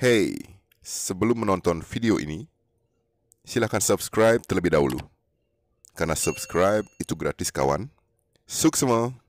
Hey, sebelum menonton video ini, silakan subscribe terlebih dahulu. Karena subscribe itu gratis kawan. Sukses semua.